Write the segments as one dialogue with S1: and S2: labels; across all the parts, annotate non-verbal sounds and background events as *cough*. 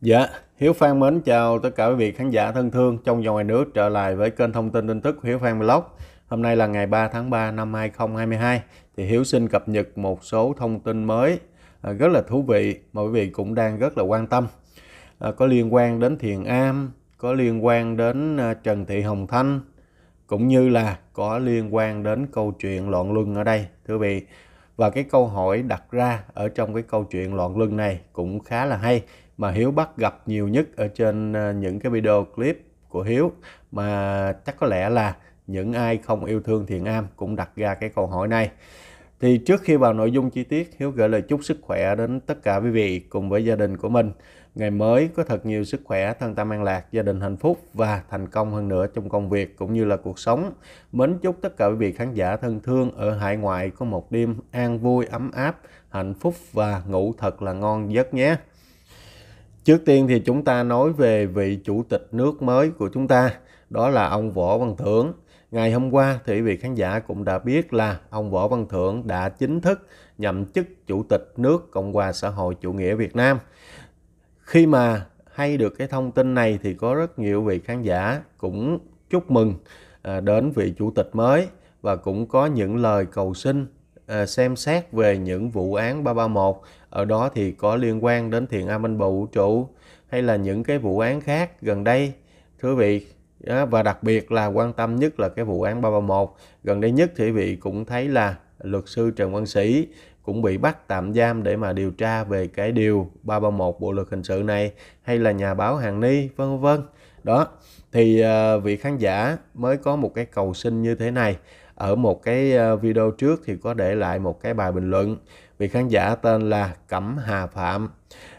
S1: Dạ, Hiếu Phan mến chào tất cả quý vị khán giả thân thương trong và ngoài nước trở lại với kênh thông tin tin tức Hiếu Phan Blog. Hôm nay là ngày 3 tháng 3 năm 2022 thì Hiếu xin cập nhật một số thông tin mới à, rất là thú vị mà quý vị cũng đang rất là quan tâm. À, có liên quan đến Thiền Am, có liên quan đến à, Trần Thị Hồng Thanh cũng như là có liên quan đến câu chuyện loạn luân ở đây thưa vị. Và cái câu hỏi đặt ra ở trong cái câu chuyện loạn luân này cũng khá là hay mà Hiếu bắt gặp nhiều nhất ở trên ờ, những cái video clip của Hiếu mà chắc có lẽ là những ai không yêu thương Thiện Am cũng đặt ra cái câu hỏi này. Thì trước khi vào nội dung chi tiết, Hiếu gửi lời chúc sức khỏe đến tất cả quý vị cùng với gia đình của mình. Ngày mới có thật nhiều sức khỏe, thân tâm an lạc, gia đình hạnh phúc và thành công hơn nữa trong công việc cũng như là cuộc sống. Mến chúc tất cả quý vị khán giả thân thương ở hải ngoại có một đêm an vui, ấm áp, hạnh phúc và ngủ thật là ngon giấc nhé. Trước tiên thì chúng ta nói về vị chủ tịch nước mới của chúng ta, đó là ông Võ Văn Thưởng. Ngày hôm qua thì vị khán giả cũng đã biết là ông Võ Văn Thưởng đã chính thức nhậm chức chủ tịch nước Cộng hòa xã hội chủ nghĩa Việt Nam. Khi mà hay được cái thông tin này thì có rất nhiều vị khán giả cũng chúc mừng à, đến vị chủ tịch mới và cũng có những lời cầu xin à, xem xét về những vụ án 331 ở đó thì có liên quan đến thiền a minh Bộ vũ trụ hay là những cái vụ án khác gần đây thưa vị và đặc biệt là quan tâm nhất là cái vụ án 331 gần đây nhất thì vị cũng thấy là luật sư Trần Văn Sĩ cũng bị bắt tạm giam để mà điều tra về cái điều 331 bộ luật hình sự này hay là nhà báo Hàng Ni vân vân đó thì ờ, vị khán giả mới có một cái cầu xin như thế này ở một cái ờ, video trước thì có để lại một cái bài bình luận vị khán giả tên là Cẩm Hà Phạm.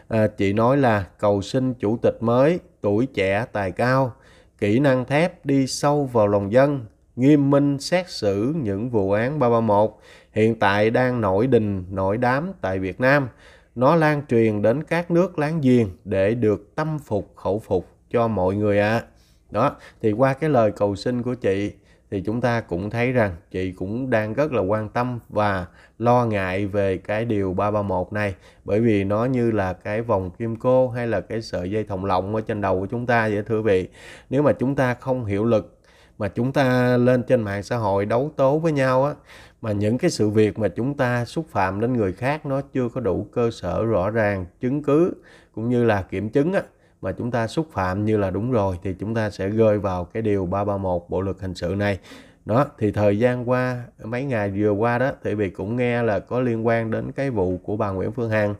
S1: À, chị nói là cầu xin chủ tịch mới, tuổi trẻ tài cao, kỹ năng thép đi sâu vào lòng dân, nghiêm minh xét xử những vụ án 331 hiện tại đang nổi đình, nổi đám tại Việt Nam. Nó lan truyền đến các nước láng giềng để được tâm phục khẩu phục cho mọi người ạ. À. Đó, thì qua cái lời cầu xin của chị thì chúng ta cũng thấy rằng chị cũng đang rất là quan tâm và lo ngại về cái điều 331 này bởi vì nó như là cái vòng kim cô hay là cái sợi dây thòng lọng ở trên đầu của chúng ta vậy thưa vị. Nếu mà chúng ta không hiệu lực mà chúng ta lên trên mạng xã hội đấu tố với nhau á mà những cái sự việc mà chúng ta xúc phạm đến người khác nó chưa có đủ cơ sở rõ ràng chứng cứ cũng như là kiểm chứng á mà chúng ta xúc phạm như là đúng rồi thì chúng ta sẽ rơi vào cái điều 331 bộ luật hình sự này đó thì thời gian qua mấy ngày vừa qua đó thì bị cũng nghe là có liên quan đến cái vụ của bà Nguyễn Phương Hằng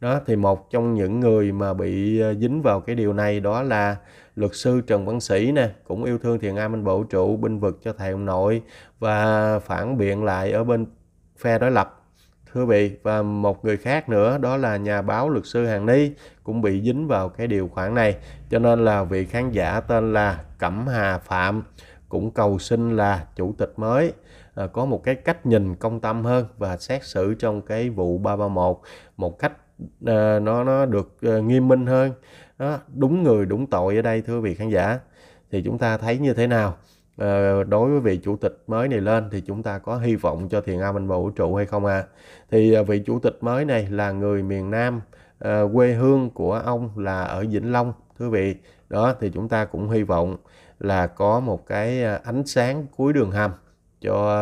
S1: đó thì một trong những người mà bị ờ, dính vào cái điều này đó là luật sư Trần Văn Sĩ nè cũng yêu thương thiền Am minh bộ trụ binh vực cho thầy ông nội và phản biện lại ở bên phe đối lập thưa vị và một người khác nữa đó là nhà báo luật sư Hàng Ni cũng bị dính vào cái điều khoản này cho nên là vị khán giả tên là Cẩm Hà Phạm cũng cầu xin là chủ tịch mới à, có một cái cách nhìn công tâm hơn và xét xử trong cái vụ 331 một cách à, nó nó được à, nghiêm minh hơn đó, đúng người đúng tội ở đây thưa vị khán giả thì chúng ta thấy như thế nào à, đối với vị chủ tịch mới này lên thì chúng ta có hy vọng cho thiền a minh và vũ trụ hay không à thì à, vị chủ tịch mới này là người miền Nam à, quê hương của ông là ở Vĩnh Long thưa vị đó thì chúng ta cũng hy vọng là có một cái à, ánh sáng cuối đường hầm cho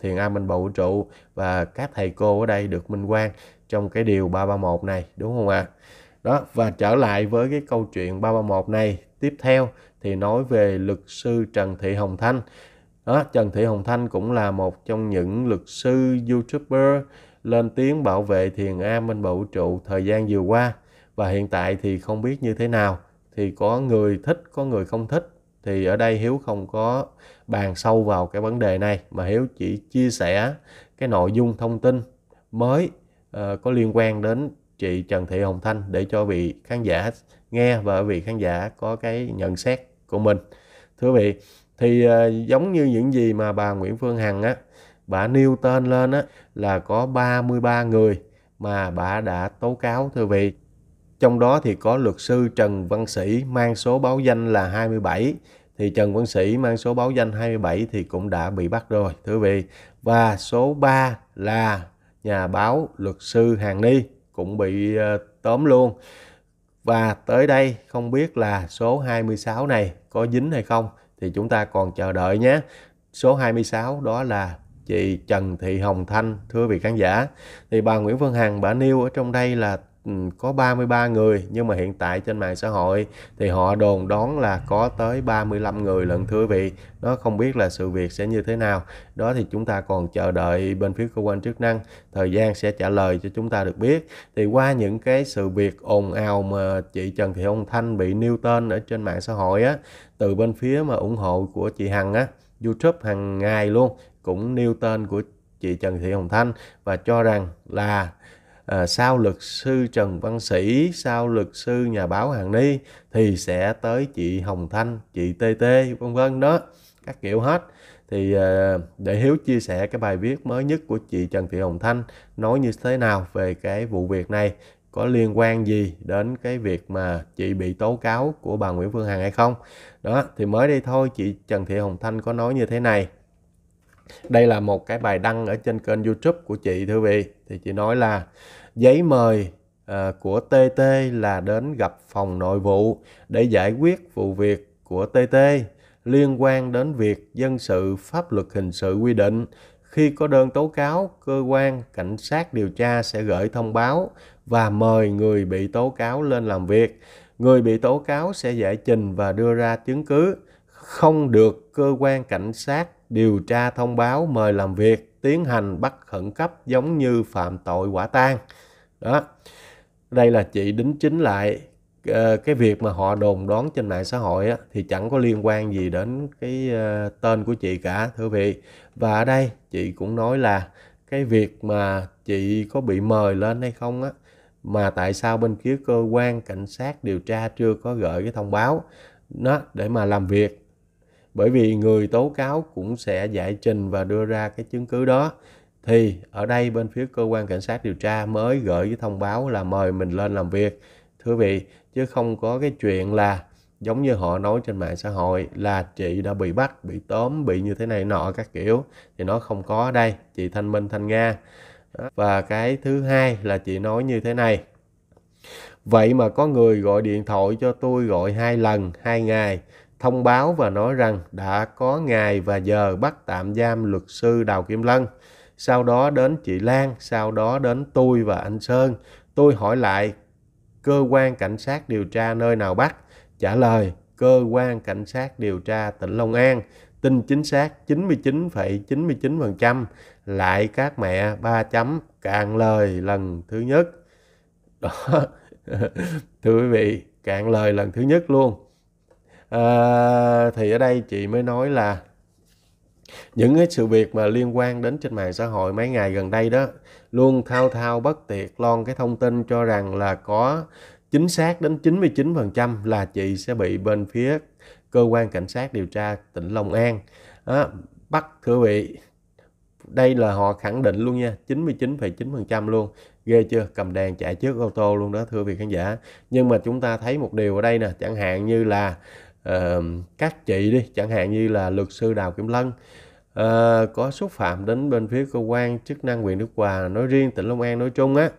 S1: thiền am minh bầu vũ trụ và các thầy cô ở đây được minh quang trong cái điều 331 này đúng không ạ? À? Đó và trở lại với cái câu chuyện 331 này tiếp theo thì nói về luật sư Trần Thị Hồng Thanh. Đó, Trần Thị Hồng Thanh cũng là một trong những luật sư YouTuber lên tiếng bảo vệ thiền am bên bầu vũ trụ thời gian vừa qua và hiện tại thì không biết như thế nào thì có người thích có người không thích thì ở đây hiếu không có bàn sâu vào cái vấn đề này mà hiếu chỉ chia sẻ cái nội dung thông tin mới uh, có liên quan đến chị trần thị hồng thanh để cho vị khán giả nghe và vị khán giả có cái nhận xét của mình thưa vị thì uh, giống như những gì mà bà nguyễn phương hằng á bà nêu tên lên á, là có 33 người mà bà đã tố cáo thưa vị. Trong đó thì có luật sư Trần Văn Sĩ mang số báo danh là 27 thì Trần Văn Sĩ mang số báo danh 27 thì cũng đã bị bắt rồi thưa vị. Và số 3 là nhà báo luật sư Hàng Ni cũng bị ờ, tóm luôn. Và tới đây không biết là số 26 này có dính hay không thì chúng ta còn chờ đợi nhé. Số 26 đó là chị Trần Thị Hồng Thanh thưa vị khán giả thì bà Nguyễn Phương Hằng bà nêu ở trong đây là ừ, có 33 người nhưng mà hiện tại trên mạng xã hội thì họ đồn đoán là có tới 35 người lận thưa vị nó không biết là sự việc sẽ như thế nào đó thì chúng ta còn chờ đợi bên phía cơ quan chức năng thời gian sẽ trả lời cho chúng ta được biết thì qua những cái sự việc ồn ào mà chị Trần Thị Hồng Thanh bị nêu tên ở trên mạng xã hội á từ bên phía mà ủng hộ của chị Hằng á YouTube hàng ngày luôn cũng nêu tên của chị Trần Thị Hồng Thanh và cho rằng là à, sau luật sư Trần Văn Sĩ, sau luật sư nhà báo Hàng Ni thì sẽ tới chị Hồng Thanh, chị TT vân vân đó, các kiểu hết. Thì à, để Hiếu chia sẻ cái bài viết mới nhất của chị Trần Thị Hồng Thanh nói như thế nào về cái vụ việc này có liên quan gì đến cái việc mà chị bị tố cáo của bà Nguyễn Phương Hằng hay không. Đó, thì mới đây thôi chị Trần Thị Hồng Thanh có nói như thế này đây là một cái bài đăng ở trên kênh youtube của chị thưa vị thì chị nói là giấy mời à, của tt là đến gặp phòng nội vụ để giải quyết vụ việc của tt liên quan đến việc dân sự pháp luật hình sự quy định khi có đơn tố cáo cơ quan cảnh sát điều tra sẽ gửi thông báo và mời người bị tố cáo lên làm việc người bị tố cáo sẽ giải trình và đưa ra chứng cứ không được cơ quan cảnh sát điều tra thông báo mời làm việc tiến hành bắt khẩn cấp giống như phạm tội quả tang đó đây là chị đính chính lại ờ, cái việc mà họ đồn đoán trên mạng xã hội á, thì chẳng có liên quan gì đến cái ờ, tên của chị cả thưa vị và ở đây chị cũng nói là cái việc mà chị có bị mời lên hay không á mà tại sao bên phía cơ quan cảnh sát điều tra chưa có gửi cái thông báo đó để mà làm việc bởi vì người tố cáo cũng sẽ giải trình và đưa ra cái chứng cứ đó thì ở đây bên phía cơ quan cảnh sát điều tra mới gửi cái thông báo là mời mình lên làm việc thưa vị chứ không có cái chuyện là giống như họ nói trên mạng xã hội là chị đã bị bắt bị tóm bị như thế này nọ các kiểu thì nó không có ở đây chị thanh minh thanh nga và cái thứ hai là chị nói như thế này vậy mà có người gọi điện thoại cho tôi gọi hai lần hai ngày thông báo và nói rằng đã có ngày và giờ bắt tạm giam luật sư Đào Kim Lân. Sau đó đến chị Lan, sau đó đến tôi và anh Sơn. Tôi hỏi lại cơ quan cảnh sát điều tra nơi nào bắt. Trả lời cơ quan cảnh sát điều tra tỉnh Long An. Tin chính xác 99,99%, lại các mẹ ba chấm cạn lời lần thứ nhất. Đó. *laughs* Thưa quý vị, cạn lời lần thứ nhất luôn à, thì ở đây chị mới nói là những cái sự việc mà liên quan đến trên mạng xã hội mấy ngày gần đây đó luôn thao thao bất tiệt lon cái thông tin cho rằng là có chính xác đến 99% là chị sẽ bị bên phía cơ quan cảnh sát điều tra tỉnh Long An đó, bắt thưa vị đây là họ khẳng định luôn nha 99,9% luôn ghê chưa cầm đèn chạy trước ô tô luôn đó thưa vị khán giả nhưng mà chúng ta thấy một điều ở đây nè chẳng hạn như là các chị đi chẳng hạn như là luật sư đào kim lân uh, có xúc phạm đến bên phía cơ quan chức năng huyện đức hòa nói riêng tỉnh long an nói chung á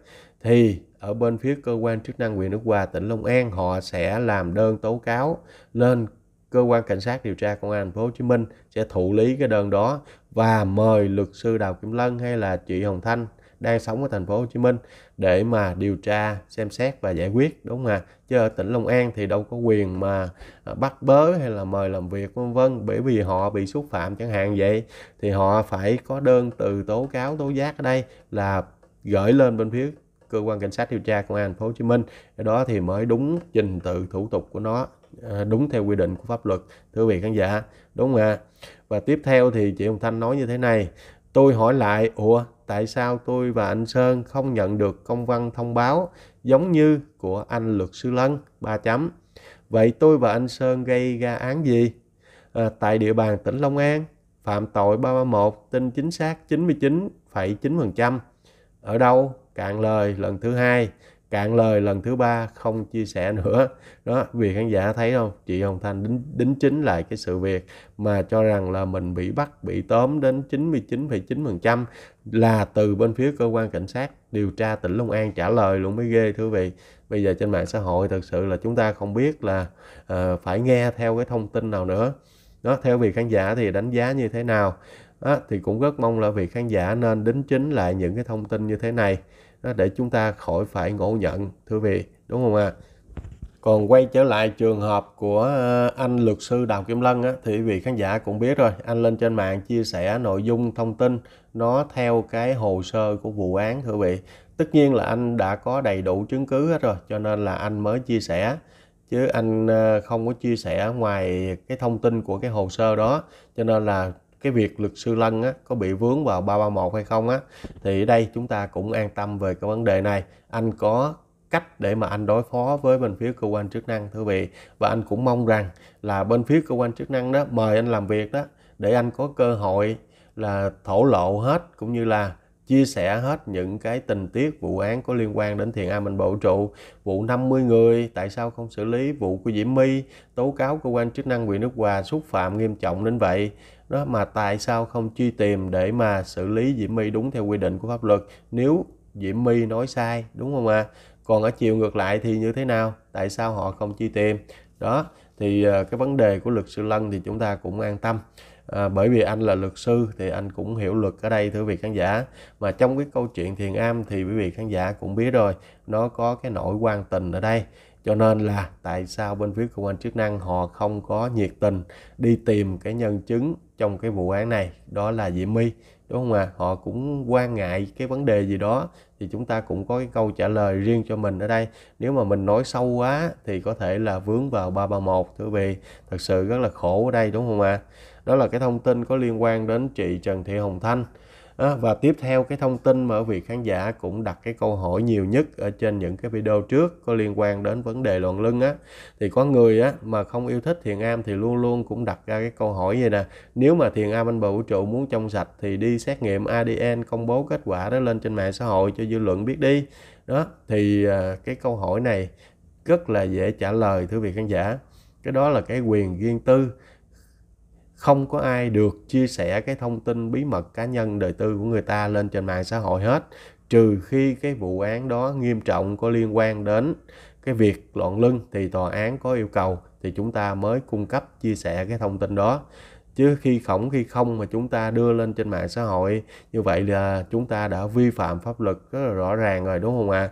S1: thì ở bên phía cơ quan chức năng huyện đức hòa tỉnh long an họ sẽ làm đơn tố cáo lên cơ quan cảnh sát điều tra công an thành phố Hồ Chí Minh sẽ thụ lý cái đơn đó và mời luật sư Đào Kim Lân hay là chị Hồng Thanh đang sống ở thành phố Hồ Chí Minh để mà điều tra, xem xét và giải quyết đúng không ạ? À? Chứ ở tỉnh Long An thì đâu có quyền mà à, bắt bớ hay là mời làm việc vân vân bởi vì họ bị xúc phạm chẳng hạn vậy thì họ phải có đơn từ tố cáo tố giác ở đây là gửi lên bên phía cơ quan cảnh sát điều tra công an thành phố Hồ Chí Minh cái đó thì mới đúng trình tự thủ tục của nó à, đúng theo quy định của pháp luật thưa quý vị khán giả đúng không ạ và tiếp theo thì chị Hồng Thanh nói như thế này Tôi hỏi lại, ủa tại sao tôi và anh Sơn không nhận được công văn thông báo giống như của anh luật sư Lân, ba chấm. Vậy tôi và anh Sơn gây ra án gì? À, tại địa bàn tỉnh Long An, phạm tội 331, tin chính xác 99,9%. Ở đâu? Cạn lời lần thứ hai, cạn lời lần thứ ba không chia sẻ nữa đó vì khán giả thấy không chị hồng thanh đính, đính chính lại cái sự việc mà cho rằng là mình bị bắt bị tóm đến 99,9% là từ bên phía cơ quan cảnh sát điều tra tỉnh Long An trả lời luôn mới ghê thưa vị bây giờ trên mạng xã hội thật sự là chúng ta không biết là uh, phải nghe theo cái thông tin nào nữa đó theo vị khán giả thì đánh giá như thế nào đó, thì cũng rất mong là vị khán giả nên đính chính lại những cái thông tin như thế này đó để chúng ta khỏi phải ngộ nhận thưa vị đúng không ạ à? còn quay trở lại trường hợp của ờ, anh luật sư đào kim lân á, thì vị khán giả cũng biết rồi anh lên trên mạng chia sẻ nội dung thông tin nó theo cái hồ sơ của vụ án thưa vị tất nhiên là anh đã có đầy đủ chứng cứ hết rồi cho nên là anh mới chia sẻ chứ anh ờ, không có chia sẻ ngoài cái thông tin của cái hồ sơ đó cho nên là cái việc luật sư Lân á, có bị vướng vào 331 hay không á thì ở đây chúng ta cũng an tâm về cái vấn đề này anh có cách để mà anh đối phó với bên phía cơ quan chức năng thưa vị và anh cũng mong rằng là bên phía cơ quan chức năng đó mời anh làm việc đó để anh có cơ hội là thổ lộ hết cũng như là chia sẻ hết những cái tình tiết vụ án có liên quan đến thiền am mình bộ trụ vụ 50 người tại sao không xử lý vụ của Diễm My tố cáo cơ quan chức năng huyện nước Hòa xúc phạm nghiêm trọng đến vậy đó mà tại sao không truy tìm để mà xử lý Diễm My đúng theo quy định của pháp luật nếu Diễm My nói sai đúng không ạ? À? Còn ở chiều ngược lại thì như thế nào? Tại sao họ không truy tìm? Đó thì ờ, cái vấn đề của luật sư Lân thì chúng ta cũng an tâm. À, bởi vì anh là luật sư thì anh cũng hiểu luật ở đây thưa vị khán giả mà trong cái câu chuyện thiền am thì quý vị khán giả cũng biết rồi nó có cái nỗi quan tình ở đây cho nên là tại sao bên phía cơ quan chức năng họ không có nhiệt tình đi tìm cái nhân chứng trong cái vụ án này đó là Diễm My đúng không ạ à? họ cũng quan ngại cái vấn đề gì đó thì chúng ta cũng có cái câu trả lời riêng cho mình ở đây nếu mà mình nói sâu quá thì có thể là vướng vào 331 thưa quý vị thật sự rất là khổ ở đây đúng không ạ à? đó là cái thông tin có liên quan đến chị Trần Thị Hồng Thanh à, và tiếp theo cái thông tin mà vị khán giả cũng đặt cái câu hỏi nhiều nhất ở trên những cái video trước có liên quan đến vấn đề loạn lưng á thì có người á mà không yêu thích thiền am thì luôn luôn cũng đặt ra cái câu hỏi vậy nè nếu mà thiền am anh bầu vũ trụ muốn trong sạch thì đi xét nghiệm ADN công bố kết quả đó lên trên mạng xã hội cho dư luận biết đi đó thì à, cái câu hỏi này rất là dễ trả lời thưa vị khán giả cái đó là cái quyền riêng tư không có ai được chia sẻ cái thông tin bí mật cá nhân đời tư của người ta lên trên mạng xã hội hết trừ khi cái vụ án đó nghiêm trọng có liên quan đến cái việc loạn lưng thì tòa án có yêu cầu thì chúng ta mới cung cấp chia sẻ cái thông tin đó chứ khi khổng khi không mà chúng ta đưa lên trên mạng xã hội như vậy là chúng ta đã vi phạm pháp luật rất là rõ ràng rồi đúng không ạ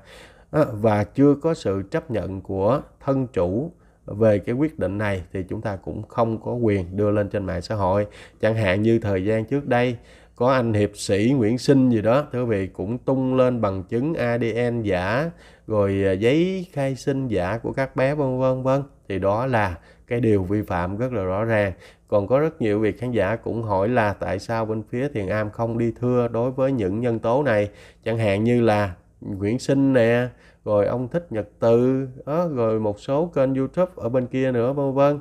S1: à? và chưa có sự chấp nhận của thân chủ về cái quyết định này thì chúng ta cũng không có quyền đưa lên trên mạng xã hội chẳng hạn như thời gian trước đây có anh hiệp sĩ Nguyễn Sinh gì đó thưa vị cũng tung lên bằng chứng ADN giả rồi à, giấy khai sinh giả của các bé vân vân vân thì đó là cái điều vi phạm rất là rõ ràng còn có rất nhiều việc khán giả cũng hỏi là tại sao bên phía thiền am không đi thưa đối với những nhân tố này chẳng hạn như là Nguyễn Sinh nè rồi ông thích nhật từ đó, rồi một số kênh youtube ở bên kia nữa vân vân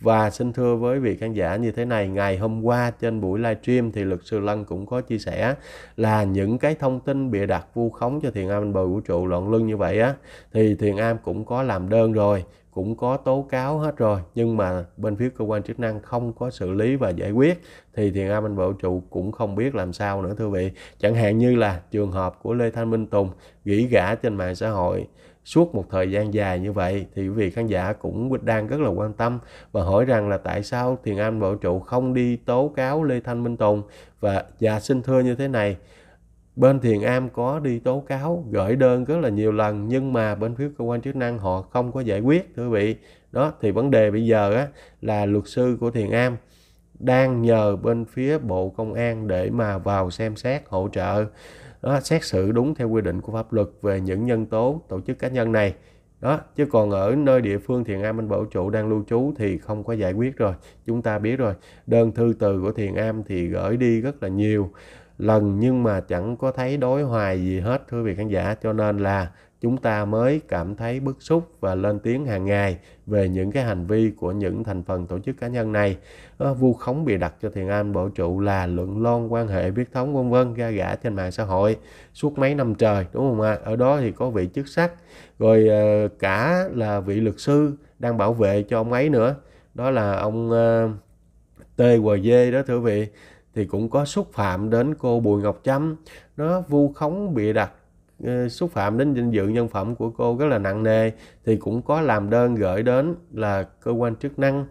S1: và xin thưa với vị khán giả như thế này, ngày hôm qua trên buổi live stream thì luật sư Lân cũng có chia sẻ là những cái thông tin bịa đặt vu khống cho Thiền Am bầu vũ trụ loạn lưng như vậy á thì Thiền Am cũng có làm đơn rồi cũng có tố cáo hết rồi nhưng mà bên phía cơ quan chức năng không có xử lý và giải quyết thì thiền a minh vũ trụ cũng không biết làm sao nữa thưa vị chẳng hạn như là trường hợp của lê thanh minh tùng gỉ gã trên mạng xã hội suốt một thời gian dài như vậy thì quý vị khán giả cũng đang rất là quan tâm và hỏi rằng là tại sao thiền an vũ trụ không đi tố cáo lê thanh minh tùng và và dạ, xin thưa như thế này bên thiền am có đi tố cáo gửi đơn rất là nhiều lần nhưng mà bên phía cơ quan chức năng họ không có giải quyết thưa quý vị đó thì vấn đề bây giờ á, là luật sư của thiền am đang nhờ bên phía bộ công an để mà vào xem xét hỗ trợ đó, xét xử đúng theo quy định của pháp luật về những nhân tố tổ chức cá nhân này đó chứ còn ở nơi địa phương thiền am anh bảo trụ đang lưu trú thì không có giải quyết rồi chúng ta biết rồi đơn thư từ của thiền am thì gửi đi rất là nhiều lần nhưng mà chẳng có thấy đối hoài gì hết thưa quý vị khán giả cho nên là chúng ta mới cảm thấy bức xúc và lên tiếng hàng ngày về những cái hành vi của những thành phần tổ chức cá nhân này à, vu khống bị đặt cho thiền an bộ trụ là luận lon quan hệ biết thống vân vân ra gã trên mạng xã hội suốt mấy năm trời đúng không ạ à? ở đó thì có vị chức sắc rồi à, cả là vị luật sư đang bảo vệ cho ông ấy nữa đó là ông à, ờ, tê quờ dê đó thưa vị thì cũng có xúc phạm đến cô Bùi Ngọc Trâm nó vu khống bịa đặt ờ, xúc phạm đến danh dự nhân phẩm của cô rất là nặng nề thì cũng có làm đơn gửi đến là cơ quan chức năng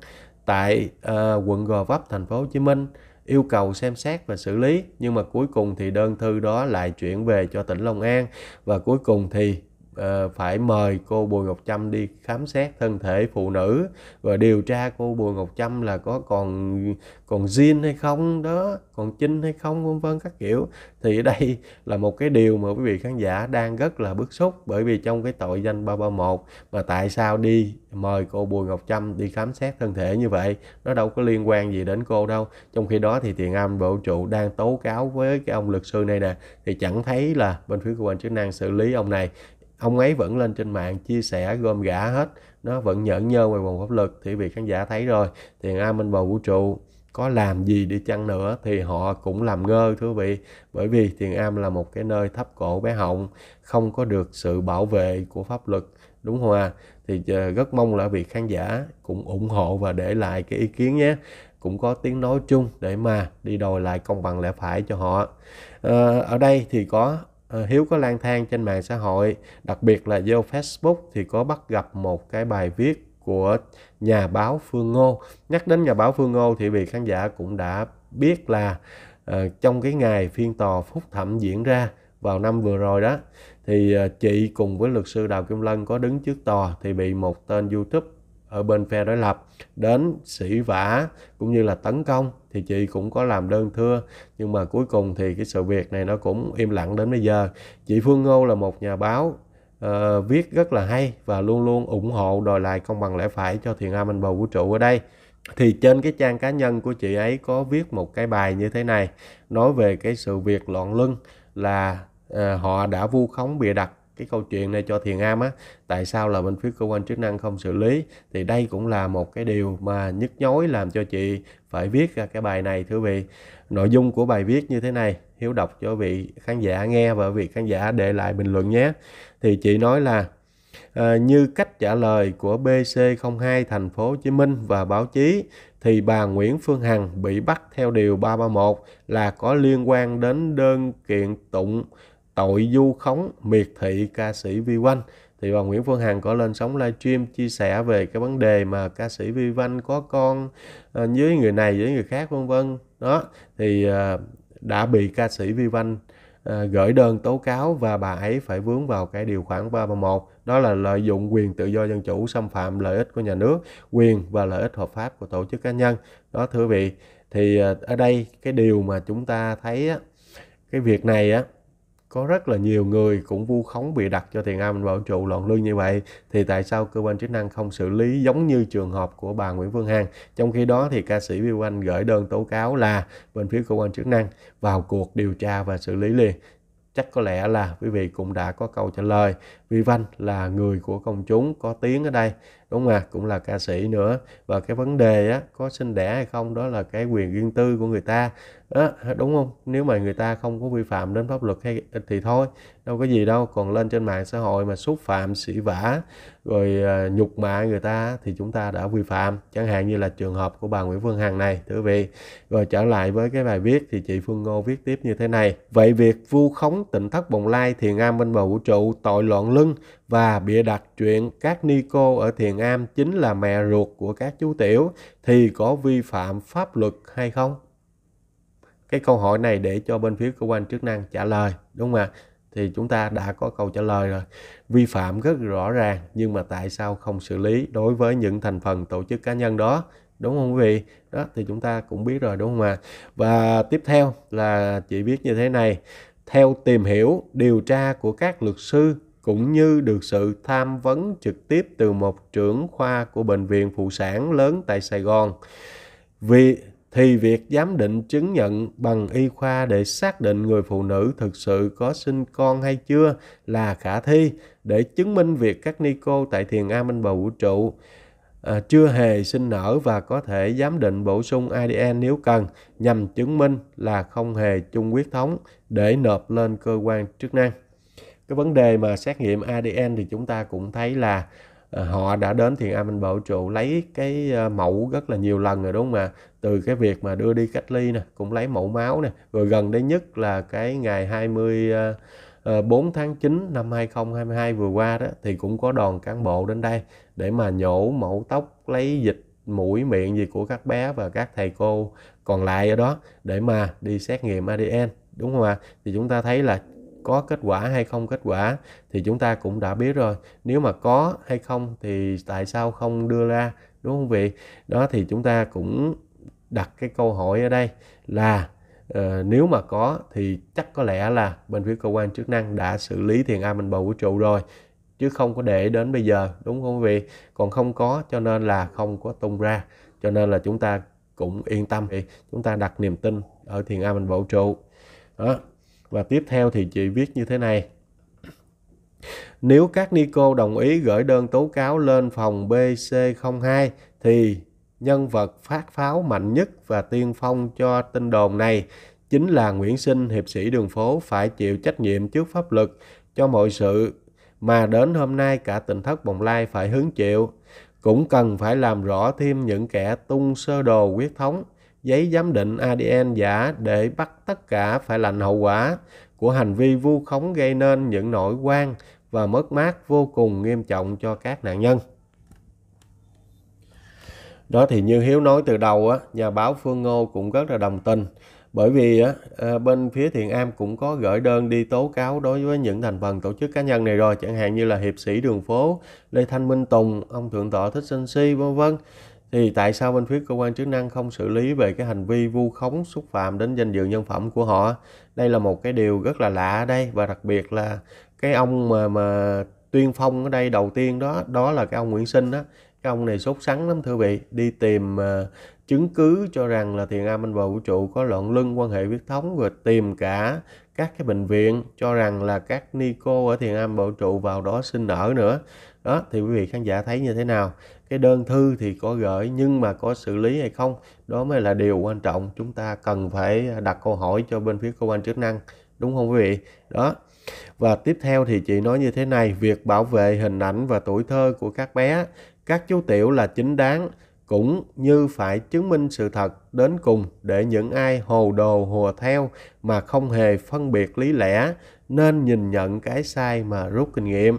S1: tại uh, quận Gò Vấp thành phố Hồ Chí Minh yêu cầu xem xét và xử lý nhưng mà cuối cùng thì đơn thư đó lại chuyển về cho tỉnh Long An và cuối cùng thì Ờ, phải mời cô Bùi Ngọc Trâm đi khám xét thân thể phụ nữ và điều tra cô Bùi Ngọc Trâm là có còn còn zin hay không đó còn chinh hay không vân vân các kiểu thì đây là một cái điều mà quý vị khán giả đang rất là bức xúc bởi vì trong cái tội danh 331 mà tại sao đi mời cô Bùi Ngọc Trâm đi khám xét thân thể như vậy nó đâu có liên quan gì đến cô đâu trong khi đó thì tiền âm bộ trụ đang tố cáo với cái ông luật sư này nè thì chẳng thấy là bên phía cơ quan chức năng xử lý ông này ông ấy vẫn lên trên mạng chia sẻ gom gã hết nó vẫn nhẫn nhơ ngoài vòng pháp luật thì việc khán giả thấy rồi tiền a minh bầu vũ trụ có làm gì đi chăng nữa thì họ cũng làm ngơ thưa vị bởi vì tiền am là một cái nơi thấp cổ bé họng không có được sự bảo vệ của pháp luật đúng không ạ thì ờ, rất mong là vị khán giả cũng ủng hộ và để lại cái ý kiến nhé cũng có tiếng nói chung để mà đi đòi lại công bằng lẽ phải cho họ à, ở đây thì có Ờ, Hiếu có lang thang trên mạng xã hội, đặc biệt là vô Facebook thì có bắt gặp một cái bài viết của nhà báo Phương Ngô. Nhắc đến nhà báo Phương Ngô thì vị khán giả cũng đã biết là uh, trong cái ngày phiên tòa phúc thẩm diễn ra vào năm vừa rồi đó thì uh, chị cùng với luật sư Đào Kim Lân có đứng trước tòa thì bị một tên YouTube ở bên phe đối lập đến sỉ vả cũng như là tấn công thì chị cũng có làm đơn thưa nhưng mà cuối cùng thì cái sự việc này nó cũng im lặng đến bây giờ chị phương ngô là một nhà báo uh, viết rất là hay và luôn luôn ủng hộ đòi lại công bằng lẽ phải cho thiền am anh bầu vũ trụ ở đây thì trên cái trang cá nhân của chị ấy có viết một cái bài như thế này nói về cái sự việc loạn lưng là uh, họ đã vu khống bịa đặt cái câu chuyện này cho thiền am á tại sao là bên phía cơ quan chức năng không xử lý thì đây cũng là một cái điều mà nhức nhối làm cho chị phải viết ra à, cái bài này thưa vị nội dung của bài viết như thế này hiếu đọc cho vị khán giả nghe và vị khán giả để lại bình luận nhé thì chị nói là à, như cách trả lời của BC02 thành phố Hồ Chí Minh và báo chí thì bà Nguyễn Phương Hằng bị bắt theo điều 331 là có liên quan đến đơn kiện tụng tội du khống miệt thị ca sĩ Vi Oanh thì bà Nguyễn Phương Hằng có lên sóng livestream chia sẻ về cái vấn đề mà ca sĩ Vi Văn có con ờ, với người này với người khác vân vân đó thì ờ, đã bị ca sĩ Vi Văn ờ, gửi đơn tố cáo và bà ấy phải vướng vào cái điều khoản 331 đó là lợi dụng quyền tự do dân chủ xâm phạm lợi ích của nhà nước, quyền và lợi ích hợp pháp của tổ chức cá nhân. Đó thưa vị, thì ở đây cái điều mà chúng ta thấy cái việc này á có rất là nhiều người cũng vu khống bị đặt cho tiền âm bảo trụ loạn lương như vậy thì tại sao cơ quan chức năng không xử lý giống như trường hợp của bà Nguyễn Phương Hằng trong khi đó thì ca sĩ Viu Anh gửi đơn tố cáo là bên phía cơ quan chức năng vào cuộc điều tra và xử lý liền chắc có lẽ là quý vị cũng đã có câu trả lời Vi Văn là người của công chúng có tiếng ở đây đúng không ạ cũng là ca sĩ nữa và cái vấn đề á, có sinh đẻ hay không đó là cái quyền riêng tư của người ta đó, đúng không nếu mà người ta không có vi phạm đến pháp luật hay thì thôi đâu có gì đâu còn lên trên mạng xã hội mà xúc phạm sĩ vã rồi à, nhục mạ người ta thì chúng ta đã vi phạm chẳng hạn như là trường hợp của bà Nguyễn Phương Hằng này thưa vị rồi trở lại với cái bài viết thì chị Phương Ngô viết tiếp như thế này vậy việc vu khống tịnh thất bồng lai thiền am bên bầu vũ trụ tội loạn lưng và bịa đặt chuyện các ni cô ở Thiền Am chính là mẹ ruột của các chú tiểu thì có vi phạm pháp luật hay không? Cái câu hỏi này để cho bên phía cơ quan chức năng trả lời, đúng không ạ? Thì chúng ta đã có câu trả lời rồi. Vi phạm rất rõ ràng nhưng mà tại sao không xử lý đối với những thành phần tổ chức cá nhân đó? đúng không quý vị đó thì chúng ta cũng biết rồi đúng không ạ và tiếp theo là chỉ biết như thế này theo tìm hiểu điều tra của các luật sư cũng như được sự tham vấn trực tiếp từ một trưởng khoa của bệnh viện phụ sản lớn tại Sài Gòn. Vì thì việc giám định chứng nhận bằng y khoa để xác định người phụ nữ thực sự có sinh con hay chưa là khả thi để chứng minh việc các ni cô tại thiền Am Minh Bầu vũ trụ à, chưa hề sinh nở và có thể giám định bổ sung ADN nếu cần nhằm chứng minh là không hề chung huyết thống để nộp lên cơ quan chức năng cái vấn đề mà xét nghiệm ADN thì chúng ta cũng thấy là ờ, họ đã đến thiền am minh bảo trụ lấy cái ờ, mẫu rất là nhiều lần rồi đúng không ạ từ cái việc mà đưa đi cách ly nè cũng lấy mẫu máu nè rồi gần đây nhất là cái ngày 24 ờ, tháng 9 năm 2022 vừa qua đó thì cũng có đoàn cán bộ đến đây để mà nhổ mẫu tóc lấy dịch mũi miệng gì của các bé và các thầy cô còn lại ở đó để mà đi xét nghiệm ADN đúng không ạ thì chúng ta thấy là có kết quả hay không kết quả thì chúng ta cũng đã biết rồi nếu mà có hay không thì tại sao không đưa ra đúng không vị đó thì chúng ta cũng đặt cái câu hỏi ở đây là uh, nếu mà có thì chắc có lẽ là bên phía cơ quan chức năng đã xử lý thiền a minh bầu vũ trụ rồi chứ không có để đến bây giờ đúng không quý vị còn không có cho nên là không có tung ra cho nên là chúng ta cũng yên tâm thì chúng ta đặt niềm tin ở thiền a minh vũ trụ đó và tiếp theo thì chị viết như thế này. Nếu các Nico đồng ý gửi đơn tố cáo lên phòng BC02 thì nhân vật phát pháo mạnh nhất và tiên phong cho tin đồn này chính là Nguyễn Sinh, hiệp sĩ đường phố phải chịu trách nhiệm trước pháp luật cho mọi sự mà đến hôm nay cả tỉnh thất Bồng Lai phải hứng chịu. Cũng cần phải làm rõ thêm những kẻ tung sơ đồ quyết thống giấy giám định ADN giả để bắt tất cả phải lãnh hậu quả của hành vi vu khống gây nên những nỗi quan và mất mát vô cùng nghiêm trọng cho các nạn nhân. Đó thì như Hiếu nói từ đầu, á, nhà báo Phương Ngô cũng rất là đồng tình. Bởi vì á, ờ, bên phía Thiện Am cũng có gửi đơn đi tố cáo đối với những thành phần tổ chức cá nhân này rồi. Chẳng hạn như là hiệp sĩ đường phố Lê Thanh Minh Tùng, ông Thượng tọa Thích Sinh Si, vân vân thì tại sao bên phía cơ quan chức năng không xử lý về cái hành vi vu khống xúc phạm đến danh dự nhân phẩm của họ đây là một cái điều rất là lạ ở đây và đặc biệt là cái ông mà mà tuyên phong ở đây đầu tiên đó đó là cái ông Nguyễn Sinh đó cái ông này sốt sắng lắm thưa vị đi tìm ờ, chứng cứ cho rằng là thiền am bên bờ vũ trụ có loạn luân quan hệ huyết thống và tìm cả các cái bệnh viện cho rằng là các ni cô ở thiền am bầu trụ vào đó xin ở nữa đó thì quý vị khán giả thấy như thế nào cái đơn thư thì có gửi nhưng mà có xử lý hay không đó mới là điều quan trọng chúng ta cần phải đặt câu hỏi cho bên phía cơ quan chức năng đúng không quý vị đó và tiếp theo thì chị nói như thế này việc bảo vệ hình ảnh và tuổi thơ của các bé các chú tiểu là chính đáng cũng như phải chứng minh sự thật đến cùng để những ai hồ đồ hùa theo mà không hề phân biệt lý lẽ nên nhìn nhận cái sai mà rút kinh nghiệm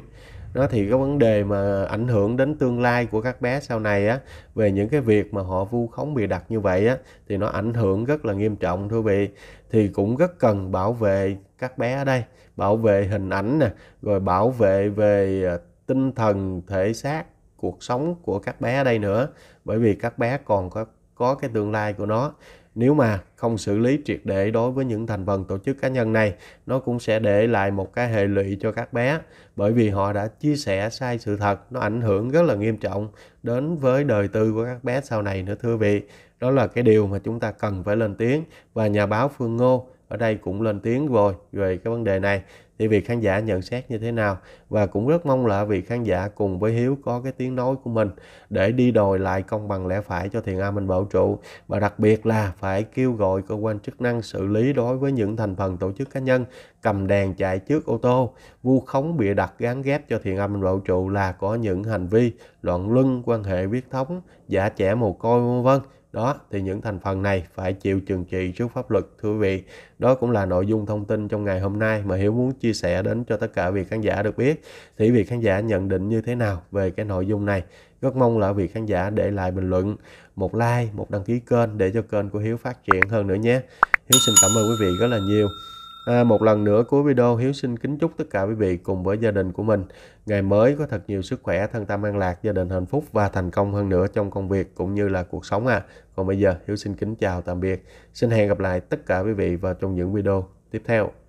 S1: đó thì cái vấn đề mà ảnh hưởng đến tương lai của các bé sau này á về những cái việc mà họ vu khống bịa đặt như vậy á thì nó ảnh hưởng rất là nghiêm trọng thưa vị thì cũng rất cần bảo vệ các bé ở đây bảo vệ hình ảnh nè rồi bảo vệ về à, tinh thần thể xác cuộc sống của các bé ở đây nữa bởi vì các bé còn có có cái tương lai của nó nếu mà không xử lý triệt để đối với những thành phần tổ chức cá nhân này nó cũng sẽ để lại một cái hệ lụy cho các bé bởi vì họ đã chia sẻ sai sự thật nó ảnh hưởng rất là nghiêm trọng đến với đời tư của các bé sau này nữa thưa vị đó là cái điều mà chúng ta cần phải lên tiếng và nhà báo phương ngô ở đây cũng lên tiếng rồi về cái vấn đề này thì vị khán giả nhận xét như thế nào và cũng rất mong là vị khán giả cùng với Hiếu có cái tiếng nói của mình để đi đòi lại công bằng lẽ phải cho thiền A mình bảo trụ và đặc biệt là phải kêu gọi cơ quan chức năng xử lý đối với những thành phần tổ chức cá nhân cầm đèn chạy trước ô tô vu khống bịa đặt gán ghép cho thiền A mình bảo trụ là có những hành vi loạn luân quan hệ huyết thống giả trẻ mồ côi vân vân đó thì những thành phần này phải chịu trừng trị trước pháp luật thưa quý vị đó cũng là nội dung thông tin trong ngày hôm nay mà hiếu muốn chia sẻ đến cho tất cả vị khán giả được biết thì vị khán giả nhận định như thế nào về cái nội dung này rất mong là vị khán giả để lại bình luận một like một đăng ký kênh để cho kênh của hiếu phát triển hơn nữa nhé hiếu xin cảm ơn quý vị rất là nhiều À, một lần nữa cuối video Hiếu xin kính chúc tất cả quý vị cùng với gia đình của mình ngày mới có thật nhiều sức khỏe, thân tâm an lạc, gia đình hạnh phúc và thành công hơn nữa trong công việc cũng như là cuộc sống à. Còn bây giờ Hiếu xin kính chào tạm biệt. Xin hẹn gặp lại tất cả quý vị vào trong những video tiếp theo.